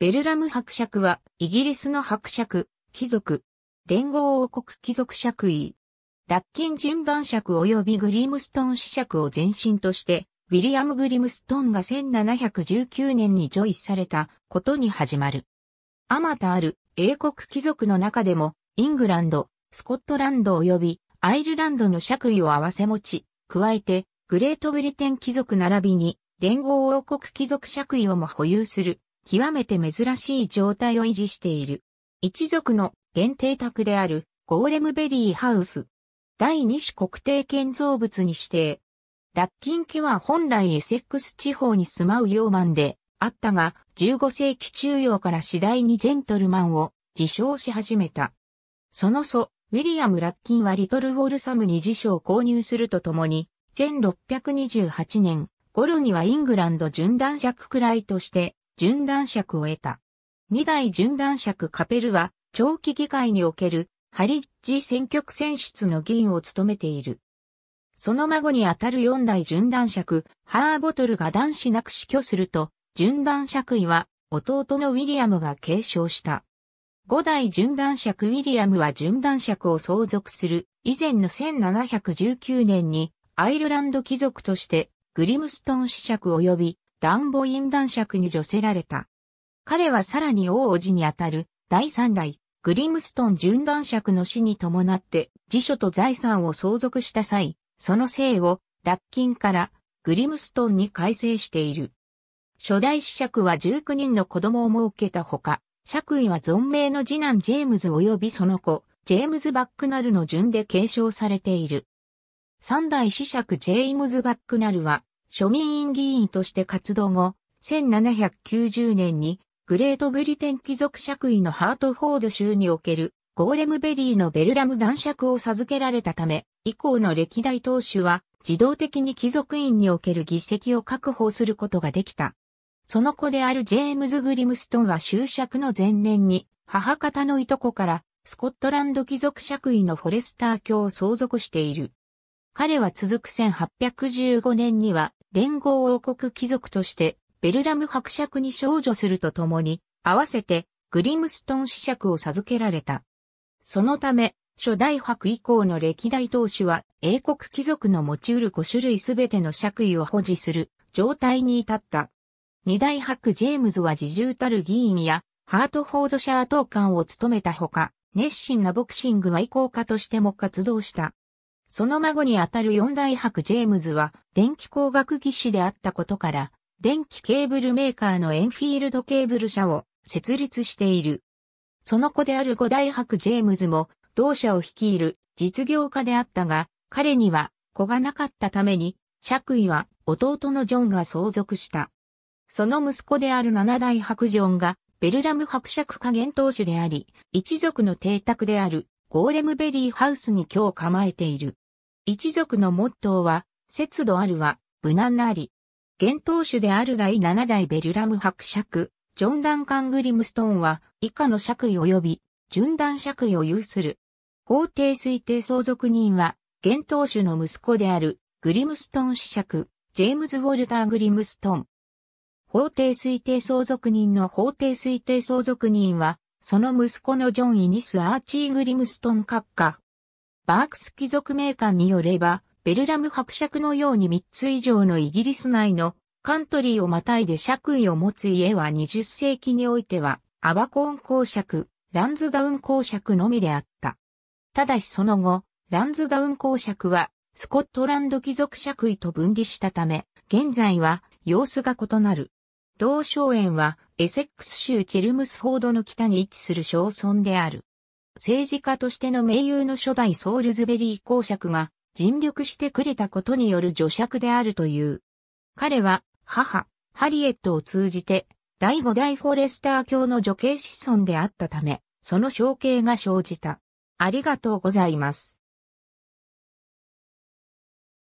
ベルラム伯爵は、イギリスの伯爵、貴族、連合王国貴族爵位、ラッキン順番爵及びグリムストン子爵を前身として、ウィリアム・グリムストンが1719年にジョイされたことに始まる。あまたある英国貴族の中でも、イングランド、スコットランド及びアイルランドの爵位を合わせ持ち、加えて、グレートブリテン貴族並びに、連合王国貴族爵位をも保有する極めて珍しい状態を維持している。一族の限定宅であるゴーレムベリーハウス。第二種国定建造物に指定。ラッキン家は本来エセックス地方に住まうヨーマンであったが、15世紀中央から次第にジェントルマンを自称し始めた。その祖、ウィリアム・ラッキンはリトル・ウォルサムに辞書を購入するとともに、1628年頃にはイングランド準男爵くらいとして、準断尺を得た。二代準断尺カペルは、長期議会における、ハリッジ選挙区選出の議員を務めている。その孫にあたる四代準断尺、ハーボトルが男子なく死去すると、準断尺位は、弟のウィリアムが継承した。五代準断尺ウィリアムは準断尺を相続する、以前の1719年に、アイルランド貴族として、グリムストン子爵及びダンボイン男爵に除せられた。彼はさらに王子にあたる第三代グリムストン純男爵の死に伴って辞書と財産を相続した際、その姓を落金からグリムストンに改正している。初代子爵は19人の子供を設けたほか、爵位は存命の次男ジェームズ及びその子、ジェームズ・バックナルの順で継承されている。三代子爵ジェームズ・バックナルは、庶民院議員として活動後、1790年にグレートブリテン貴族爵位のハートフォード州におけるゴーレムベリーのベルラム男爵を授けられたため、以降の歴代党首は自動的に貴族院における議席を確保することができた。その子であるジェームズ・グリムストンは就職の前年に母方のいとこからスコットランド貴族爵位のフォレスター卿を相続している。彼は続く1815年には連合王国貴族としてベルラム伯爵に少女するとともに、合わせてグリムストン子爵を授けられた。そのため、初代伯以降の歴代当主は英国貴族の持ち得る5種類すべての爵位を保持する状態に至った。二代伯ジェームズは自重たる議員やハートフォードシャー党官を務めたほか、熱心なボクシング愛好家としても活動した。その孫にあたる四大伯ジェームズは電気工学技師であったことから、電気ケーブルメーカーのエンフィールドケーブル社を設立している。その子である五大伯ジェームズも同社を率いる実業家であったが、彼には子がなかったために、爵位は弟のジョンが相続した。その息子である七大伯ジョンがベルラム伯爵家元当主であり、一族の邸宅であるゴーレムベリーハウスに今日構えている。一族のモットーは、節度あるは、無難なり。現当主である第七代ベルラム伯爵、ジョン・ダンカン・グリムストーンは、以下の爵位及び、順断爵位を有する。法定推定相続人は、現当主の息子である、グリムストーン子爵、ジェームズ・ウォルター・グリムストーン。法定推定相続人の法定推定相続人は、その息子のジョン・イニス・アーチー・グリムストン閣下。バークス貴族名官によれば、ベルラム伯爵のように3つ以上のイギリス内のカントリーをまたいで爵位を持つ家は20世紀においては、アバコーン公爵、ランズダウン公爵のみであった。ただしその後、ランズダウン公爵は、スコットランド貴族爵位と分離したため、現在は様子が異なる。同省園はエセックス州チェルムスフォードの北に位置する小村である。政治家としての盟友の初代ソールズベリー公爵が尽力してくれたことによる助爵であるという。彼は母、ハリエットを通じて第五代フォレスター教の女系子孫であったため、その承継が生じた。ありがとうございます。